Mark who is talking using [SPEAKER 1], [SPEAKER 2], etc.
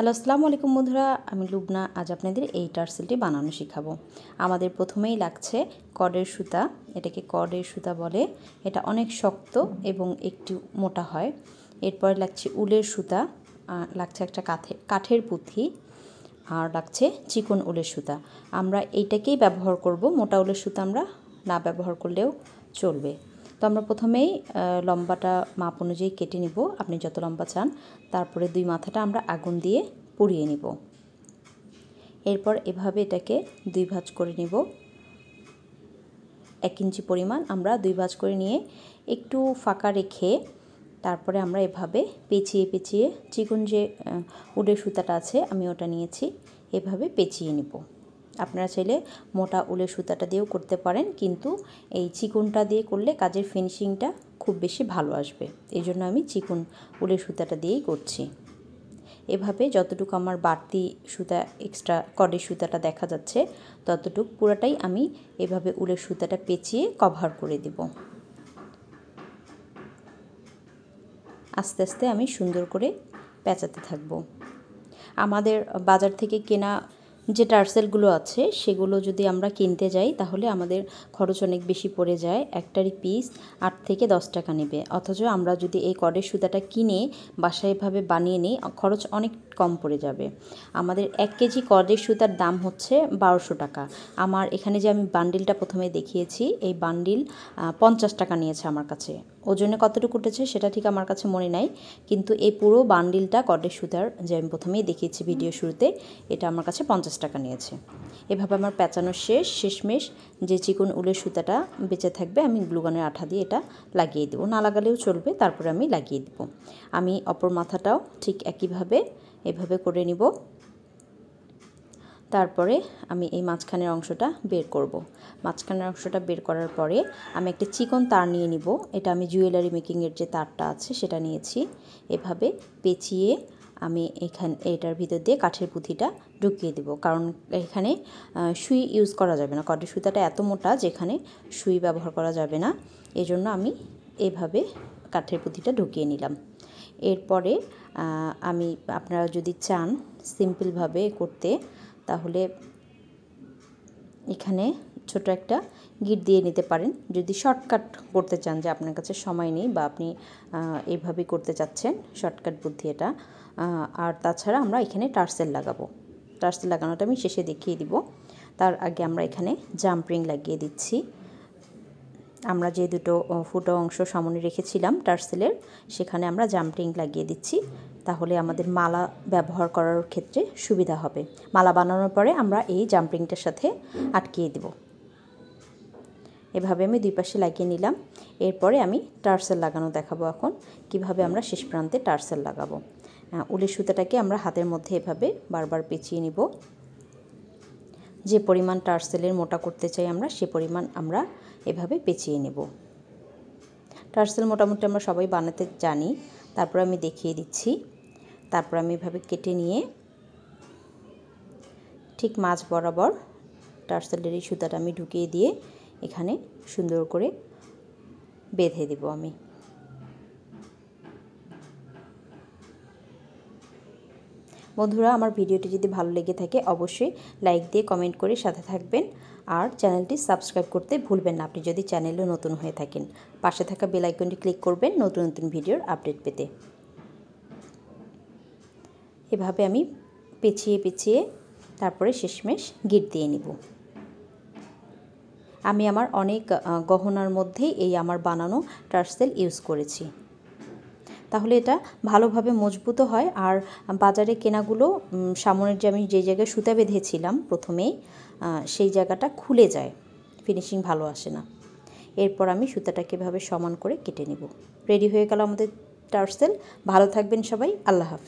[SPEAKER 1] Hello আসসালামু আলাইকুম বন্ধুরা আমি লুবনা আজ আপনাদের এই টার্সেলটি বানানো শেখাবো আমাদের প্রথমেই লাগছে কডের সুতা এটাকে কডের সুতা বলে এটা অনেক শক্ত এবং একটু মোটা হয় এরপর লাগছে উলের সুতা লাগছে একটা কাঠে কাঠের পুঁথি আর লাগছে চিকন উলের সুতা আমরা এইটাকেই ব্যবহার করব মোটা উলের সুতা আমরা না ব্যবহার করলেও চলবে তো আমরা প্রথমেই লম্বাটা মাপ অনুযায়ী কেটে নিব আপনি যত লম্বা চান তারপরে দুই মাথাটা আমরা আগুন দিয়ে পুড়িয়ে নিব এরপর এভাবে এটাকে দুই ভাঁজ করে নিব এক ইঞ্চি পরিমাণ আমরা দুই ভাঁজ করে নিয়ে একটু ফাঁকা রেখে তারপরে আমরা এভাবে পেঁচিয়ে পেঁচিয়ে চিকুন যে উডের সুতাটা আছে আমি ওটা নিয়েছি এভাবে পেঁচিয়ে নিব আপনারা চাইলে মোটা উলের সুতাটা দিয়েও করতে পারেন কিন্তু এই চিকুনটা দিয়ে করলে কাজের ফিনিশিংটা খুব বেশি ভালো আসবে এই জন্য আমি চিকুন উলের সুতাটা দিয়েই করছি এভাবে যতটুকু আমার বাড়তি সুতা এক্সট্রা কডের সুতাটা দেখা যাচ্ছে ততটুকু পুরাটাই আমি এভাবে উলের সুতাটা পেঁচিয়ে কভার করে দেব আস্তে আস্তে আমি সুন্দর করে পেঁচাতে থাকবো আমাদের বাজার থেকে কেনা যে টার্সেলগুলো আছে সেগুলো যদি আমরা কিনতে যাই তাহলে আমাদের খরচ অনেক বেশি পড়ে যায় একটারই পিস আট থেকে দশ টাকা নেবে অথচ আমরা যদি এই কডের সুতাটা কিনে বাসায়ভাবে বানিয়ে নিই খরচ অনেক কম পড়ে যাবে আমাদের এক কেজি কর্দের সুতার দাম হচ্ছে বারোশো টাকা আমার এখানে যে আমি বান্ডিলটা প্রথমে দেখিয়েছি এই বান্ডিল পঞ্চাশ টাকা নিয়েছে আমার কাছে ওজনে কতটুকু উঠেছে সেটা ঠিক আমার কাছে মনে নাই কিন্তু এই পুরো বান্ডিলটা কর্ডের সুতার যে আমি প্রথমেই দেখিয়েছি ভিডিও শুরুতে এটা আমার কাছে পঞ্চাশ টাকা নিয়েছে এভাবে আমার প্যাঁচানোর শেষ শেষমেশ যে চিকন উলের সুতাটা বেঁচে থাকবে আমি গ্লুগানের আঠা দিয়ে এটা লাগিয়ে দেবো না লাগালেও চলবে তারপরে আমি লাগিয়ে দেবো আমি অপর মাথাটাও ঠিক একইভাবে এভাবে করে নিব তারপরে আমি এই মাঝখানের অংশটা বের করব। মাঝখানের অংশটা বের করার পরে আমি একটা চিকন তার নিয়ে নিব এটা আমি জুয়েলারি মেকিংয়ের যে তারটা আছে সেটা নিয়েছি এভাবে পেঁচিয়ে আমি এখান এটার ভিতর দিয়ে কাঠের পুঁথিটা ঢুকিয়ে দেব কারণ এখানে সুই ইউজ করা যাবে না কটের সুতাটা এত মোটা যেখানে সুই ব্যবহার করা যাবে না এজন্য আমি এভাবে কাঠের পুঁথিটা ঢুকিয়ে নিলাম এরপরে আমি আপনারা যদি চান সিম্পলভাবে করতে তাহলে এখানে ছোট একটা গিট দিয়ে নিতে পারেন যদি শর্টকাট করতে চান যে আপনার কাছে সময় নেই বা আপনি এইভাবে করতে চাচ্ছেন শর্টকাট বুদ্ধি এটা আর তাছাড়া আমরা এখানে টার্সেল লাগাবো টার্সেল লাগানোটা আমি শেষে দেখিয়ে দিব তার আগে আমরা এখানে জাম্পিং লাগিয়ে দিচ্ছি আমরা যে দুটো ফুটো অংশ সামনে রেখেছিলাম টার্সেলের সেখানে আমরা জাম্পিং লাগিয়ে দিচ্ছি তাহলে আমাদের মালা ব্যবহার করার ক্ষেত্রে সুবিধা হবে মালা বানানোর পরে আমরা এই জাম্পিংটার সাথে আটকিয়ে দেব এভাবে আমি দুই পাশে লাগিয়ে নিলাম এরপরে আমি টার্সেল লাগানো দেখাবো এখন কিভাবে আমরা শেষ প্রান্তে টার্সেল লাগাবো উলের সুতাটাকে আমরা হাতের মধ্যে এভাবে বারবার পেঁচিয়ে নিব যে পরিমাণ টার্সেলের মোটা করতে চাই আমরা সে পরিমাণ আমরা এভাবে পেঁচিয়ে নেব টার্সেল মোটামুটি আমরা সবাই বানাতে জানি তারপর আমি দেখিয়ে দিচ্ছি তারপর আমি এভাবে কেটে নিয়ে ঠিক মাছ বরাবর টার্সেলের এই সুতাটা আমি ঢুকিয়ে দিয়ে এখানে সুন্দর করে বেঁধে দেব আমি বন্ধুরা আমার ভিডিওটি যদি ভালো লেগে থাকে অবশ্যই লাইক দিয়ে কমেন্ট করে সাথে থাকবেন আর চ্যানেলটি সাবস্ক্রাইব করতে ভুলবেন না আপনি যদি চ্যানেলে নতুন হয়ে থাকেন পাশে থাকা বেল আইকনটি ক্লিক করবেন নতুন নতুন ভিডিওর আপডেট পেতে এভাবে আমি পেছিয়ে পেছিয়ে তারপরে শেষমেশ গিট দিয়ে নিব আমি আমার অনেক গহনার মধ্যেই এই আমার বানানো টার্সেল ইউজ করেছি তাহলে এটা ভালোভাবে মজবুতও হয় আর বাজারে কেনাগুলো সামনের যে আমি যে জায়গায় সুতা বেঁধেছিলাম প্রথমেই সেই জায়গাটা খুলে যায় ফিনিশিং ভালো আসে না এরপর আমি সুতাটাকে এভাবে সমান করে কেটে নেব রেডি হয়ে গেল আমাদের টার্সেল ভালো থাকবেন সবাই আল্লাহ হাফিজ